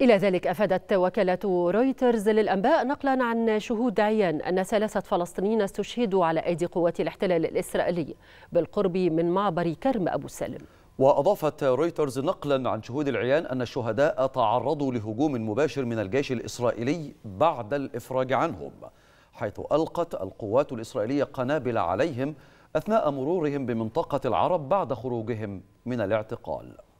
إلى ذلك أفادت وكالة رويترز للأنباء نقلا عن شهود عيان أن ثلاثة فلسطينيين استشهدوا على أيدي قوات الاحتلال الإسرائيلي بالقرب من معبر كرم أبو سالم وأضافت رويترز نقلا عن شهود العيان أن الشهداء تعرضوا لهجوم مباشر من الجيش الإسرائيلي بعد الإفراج عنهم حيث ألقت القوات الإسرائيلية قنابل عليهم أثناء مرورهم بمنطقة العرب بعد خروجهم من الاعتقال